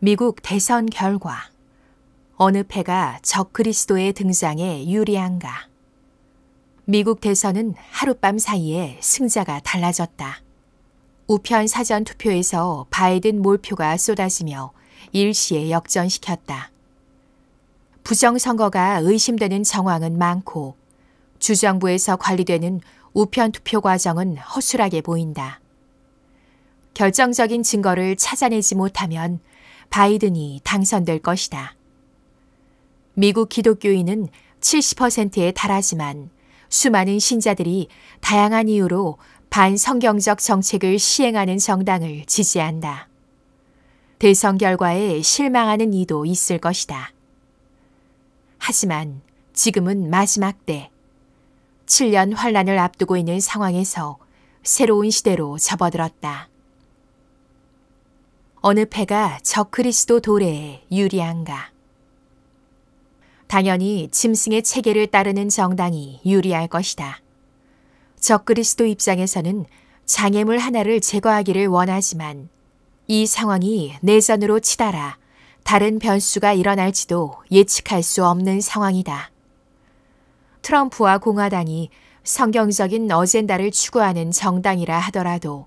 미국 대선 결과 어느 패가 적그리스도의 등장에 유리한가? 미국 대선은 하룻밤 사이에 승자가 달라졌다. 우편 사전 투표에서 바이든 몰표가 쏟아지며 일시에 역전시켰다. 부정선거가 의심되는 정황은 많고 주정부에서 관리되는 우편 투표 과정은 허술하게 보인다. 결정적인 증거를 찾아내지 못하면 바이든이 당선될 것이다. 미국 기독교인은 70%에 달하지만 수많은 신자들이 다양한 이유로 반성경적 정책을 시행하는 정당을 지지한다. 대선 결과에 실망하는 이도 있을 것이다. 하지만 지금은 마지막 때 7년 환란을 앞두고 있는 상황에서 새로운 시대로 접어들었다. 어느 패가 적그리스도 도래에 유리한가? 당연히 짐승의 체계를 따르는 정당이 유리할 것이다. 적그리스도 입장에서는 장애물 하나를 제거하기를 원하지만 이 상황이 내전으로 치달아 다른 변수가 일어날지도 예측할 수 없는 상황이다. 트럼프와 공화당이 성경적인 어젠다를 추구하는 정당이라 하더라도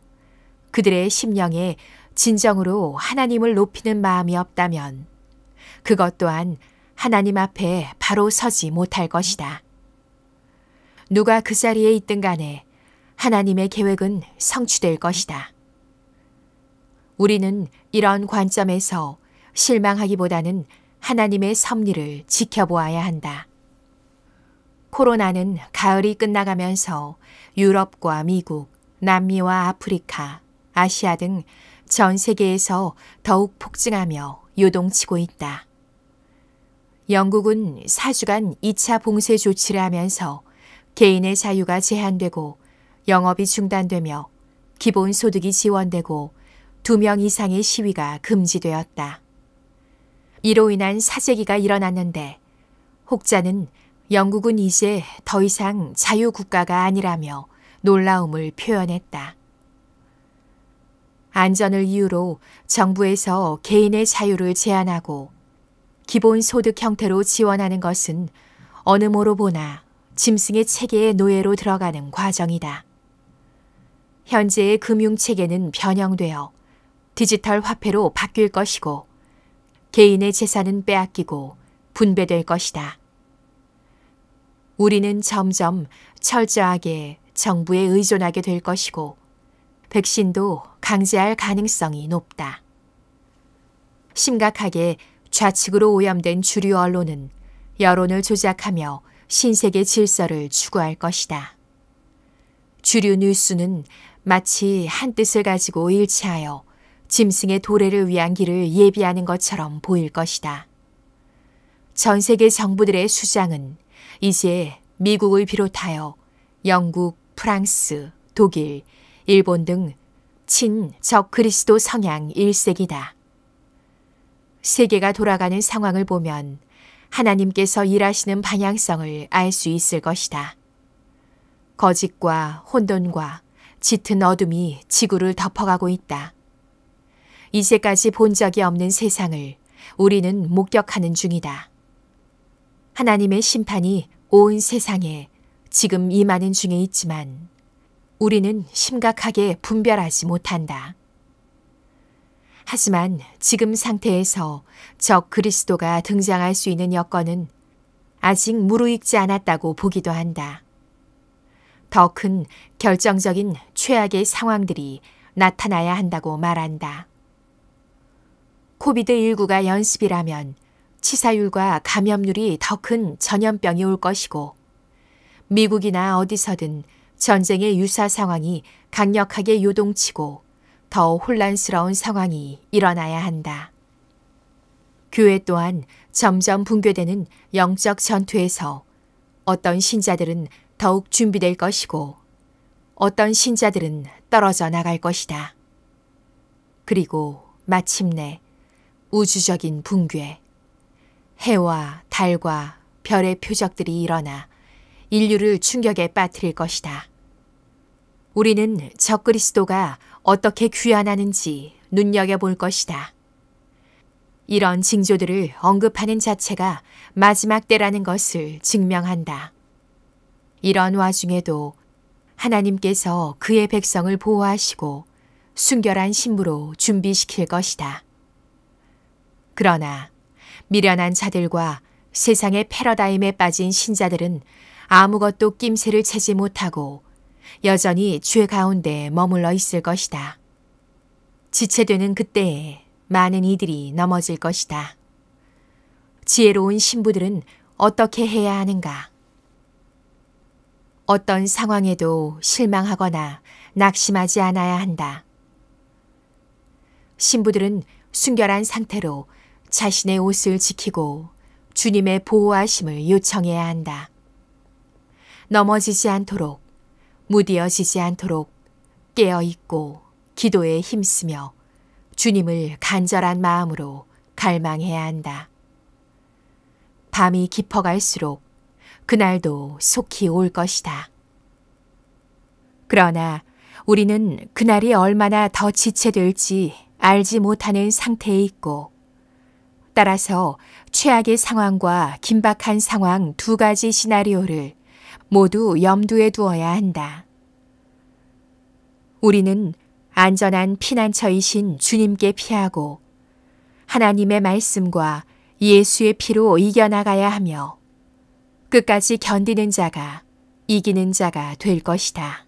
그들의 심령에 진정으로 하나님을 높이는 마음이 없다면 그것 또한 하나님 앞에 바로 서지 못할 것이다. 누가 그 자리에 있든 간에 하나님의 계획은 성취될 것이다. 우리는 이런 관점에서 실망하기보다는 하나님의 섭리를 지켜보아야 한다. 코로나는 가을이 끝나가면서 유럽과 미국, 남미와 아프리카, 아시아 등전 세계에서 더욱 폭증하며 요동치고 있다. 영국은 4주간 2차 봉쇄 조치를 하면서 개인의 자유가 제한되고 영업이 중단되며 기본소득이 지원되고 2명 이상의 시위가 금지되었다. 이로 인한 사재기가 일어났는데 혹자는 영국은 이제 더 이상 자유국가가 아니라며 놀라움을 표현했다. 안전을 이유로 정부에서 개인의 자유를 제한하고 기본 소득 형태로 지원하는 것은 어느 모로 보나 짐승의 체계의 노예로 들어가는 과정이다. 현재의 금융 체계는 변형되어 디지털 화폐로 바뀔 것이고 개인의 재산은 빼앗기고 분배될 것이다. 우리는 점점 철저하게 정부에 의존하게 될 것이고 백신도 강제할 가능성이 높다. 심각하게 좌측으로 오염된 주류 언론은 여론을 조작하며 신세계 질서를 추구할 것이다. 주류 뉴스는 마치 한 뜻을 가지고 일치하여 짐승의 도래를 위한 길을 예비하는 것처럼 보일 것이다. 전 세계 정부들의 수장은 이제 미국을 비롯하여 영국, 프랑스, 독일, 일본 등 친, 적 그리스도 성향 1색이다. 세계가 돌아가는 상황을 보면 하나님께서 일하시는 방향성을 알 수 있을 것이다. 거짓과 혼돈과 짙은 어둠이 지구를 덮어가고 있다. 이제까지 본 적이 없는 세상을 우리는 목격하는 중이다. 하나님의 심판이 온 세상에 지금 임하는 중에 있지만 우리는 심각하게 분별하지 못한다. 하지만 지금 상태에서 적 그리스도가 등장할 수 있는 여건은 아직 무르익지 않았다고 보기도 한다. 더 큰 결정적인 최악의 상황들이 나타나야 한다고 말한다. 코비드19가 연습이라면 치사율과 감염률이 더 큰 전염병이 올 것이고 미국이나 어디서든 전쟁의 유사 상황이 강력하게 요동치고 더 혼란스러운 상황이 일어나야 한다. 교회 또한 점점 붕괴되는 영적 전투에서 어떤 신자들은 더욱 준비될 것이고 어떤 신자들은 떨어져 나갈 것이다. 그리고 마침내 우주적인 붕괴, 해와 달과 별의 표적들이 일어나 인류를 충격에 빠뜨릴 것이다. 우리는 적그리스도가 어떻게 귀환하는지 눈여겨볼 것이다. 이런 징조들을 언급하는 자체가 마지막 때라는 것을 증명한다. 이런 와중에도 하나님께서 그의 백성을 보호하시고 순결한 신부로 준비시킬 것이다. 그러나 미련한 자들과 세상의 패러다임에 빠진 신자들은 아무것도 낌새를 채지 못하고 여전히 죄 가운데 머물러 있을 것이다. 지체되는 그때에 많은 이들이 넘어질 것이다. 지혜로운 신부들은 어떻게 해야 하는가? 어떤 상황에도 실망하거나 낙심하지 않아야 한다. 신부들은 순결한 상태로 자신의 옷을 지키고 주님의 보호하심을 요청해야 한다. 넘어지지 않도록, 무디어지지 않도록 깨어 있고 기도에 힘쓰며 주님을 간절한 마음으로 갈망해야 한다. 밤이 깊어갈수록 그날도 속히 올 것이다. 그러나 우리는 그날이 얼마나 더 지체될지 알지 못하는 상태에 있고, 따라서 최악의 상황과 긴박한 상황 두 가지 시나리오를 모두 염두에 두어야 한다. 우리는 안전한 피난처이신 주님께 피하고 하나님의 말씀과 예수의 피로 이겨나가야 하며 끝까지 견디는 자가 이기는 자가 될 것이다.